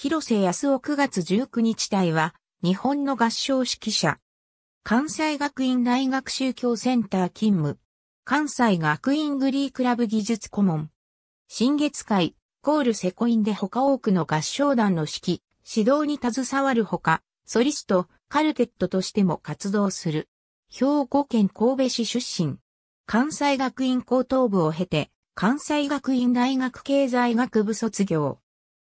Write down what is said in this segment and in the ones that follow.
広瀬康夫9月19日隊は、日本の合唱指揮者。関西学院大学宗教センター勤務。関西学院グリークラブ技術顧問。新月会、コールセコインで他多くの合唱団の指揮、指導に携わるほか、ソリスト、カルテットとしても活動する。兵庫県神戸市出身。関西学院高等部を経て、関西学院大学経済学部卒業。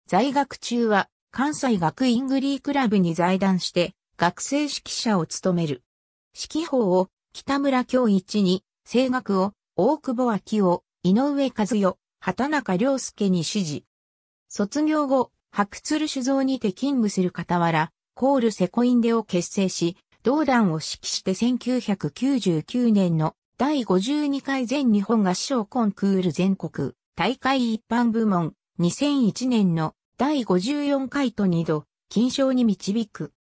在学中は関西学院グリークラブに在団して学生指揮者を務める。指揮法を北村京一に、声楽を大久保明夫、井上和代、畑中良介に指示。卒業後、白鶴酒造にて勤務する傍ら、コールセコインデを結成し、同団を指揮して1999年の第52回全日本合唱コンクール全国大会一般部門2001年の第54回と2度、金賞に導く。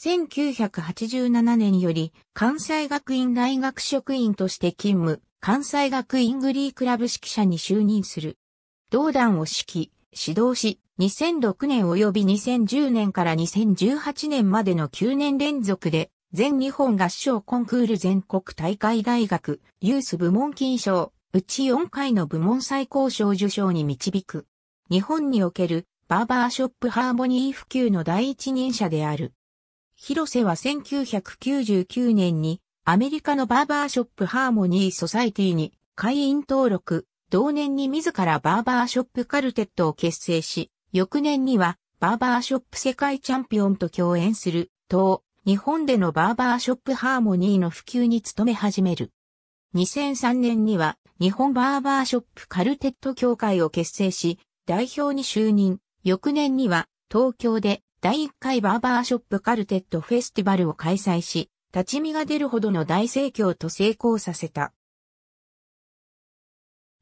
1987年より関西学院大学職員として勤務、関西学院グリークラブ指揮者に就任する。同団を指揮、指導し、2006年及び2010年から2018年までの9年連続で、全日本合唱コンクール全国大会大学、ユース部門金賞、うち4回の部門最高賞受賞に導く。日本におけるバーバーショップハーモニー普及の第一人者である。広瀬は1999年にアメリカのバーバーショップハーモニーソサイティに会員登録、同年に自らバーバーショップカルテットを結成し、翌年にはバーバーショップ世界チャンピオンと共演する、と日本でのバーバーショップハーモニーの普及に努め始める。2003年には日本バーバーショップカルテット協会を結成し、代表に就任、翌年には東京で第1回バーバーショップカルテットフェスティバルを開催し、立ち見が出るほどの大盛況と成功させた。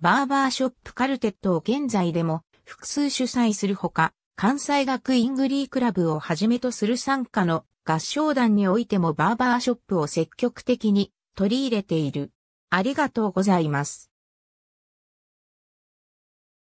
バーバーショップカルテットを現在でも複数主催するほか、関西学院グリークラブをはじめとする参加の合唱団においてもバーバーショップを積極的に取り入れている。ありがとうございます。